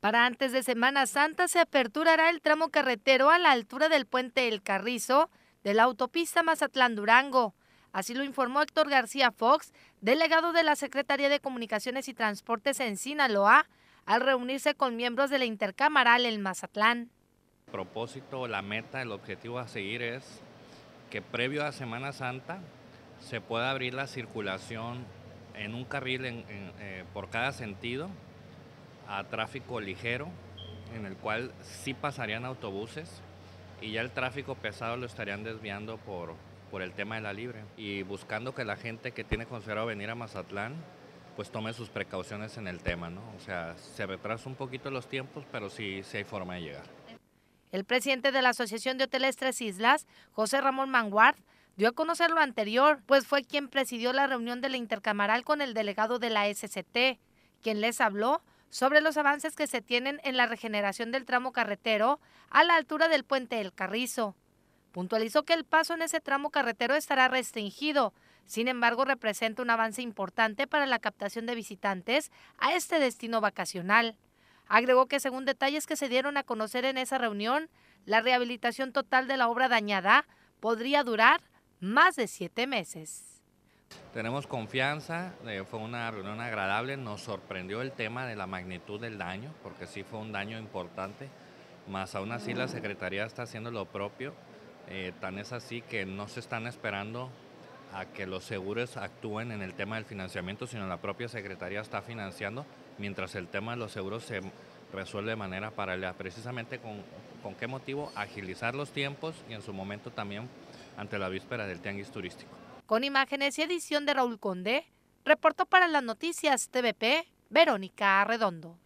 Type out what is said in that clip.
Para antes de Semana Santa se aperturará el tramo carretero a la altura del puente El Carrizo de la autopista Mazatlán-Durango. Así lo informó Héctor García Fox, delegado de la Secretaría de Comunicaciones y Transportes en Sinaloa, al reunirse con miembros de la intercamaral en Mazatlán. El propósito, la meta, el objetivo a seguir es que previo a Semana Santa se pueda abrir la circulación en un carril eh, por cada sentido a tráfico ligero, en el cual sí pasarían autobuses y ya el tráfico pesado lo estarían desviando por, por el tema de la libre y buscando que la gente que tiene considerado venir a Mazatlán pues tome sus precauciones en el tema, ¿no? O sea, se retrasa un poquito los tiempos, pero sí, sí hay forma de llegar. El presidente de la Asociación de Hoteles Tres Islas, José Ramón Manguard, dio a conocer lo anterior, pues fue quien presidió la reunión de la intercamaral con el delegado de la SCT, quien les habló sobre los avances que se tienen en la regeneración del tramo carretero a la altura del puente El Carrizo. Puntualizó que el paso en ese tramo carretero estará restringido, sin embargo representa un avance importante para la captación de visitantes a este destino vacacional. Agregó que según detalles que se dieron a conocer en esa reunión, la rehabilitación total de la obra dañada podría durar más de siete meses. Tenemos confianza, eh, fue una reunión agradable, nos sorprendió el tema de la magnitud del daño, porque sí fue un daño importante, más aún así la Secretaría está haciendo lo propio, eh, tan es así que no se están esperando a que los seguros actúen en el tema del financiamiento, sino la propia Secretaría está financiando, mientras el tema de los seguros se resuelve de manera paralela. Precisamente con qué motivo agilizar los tiempos y en su momento también ante la víspera del tianguis turístico. Con imágenes y edición de Raúl Conde, reportó para las noticias TVP Verónica Redondo.